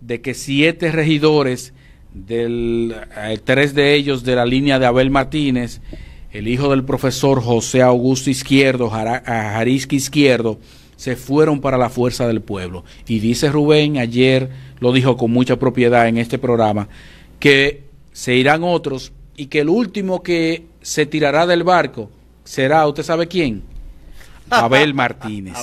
de que siete regidores, del, eh, tres de ellos de la línea de Abel Martínez, el hijo del profesor José Augusto Izquierdo, Jariski Izquierdo, se fueron para la fuerza del pueblo. Y dice Rubén, ayer lo dijo con mucha propiedad en este programa, que se irán otros y que el último que se tirará del barco será, ¿usted sabe quién? Abel Martínez.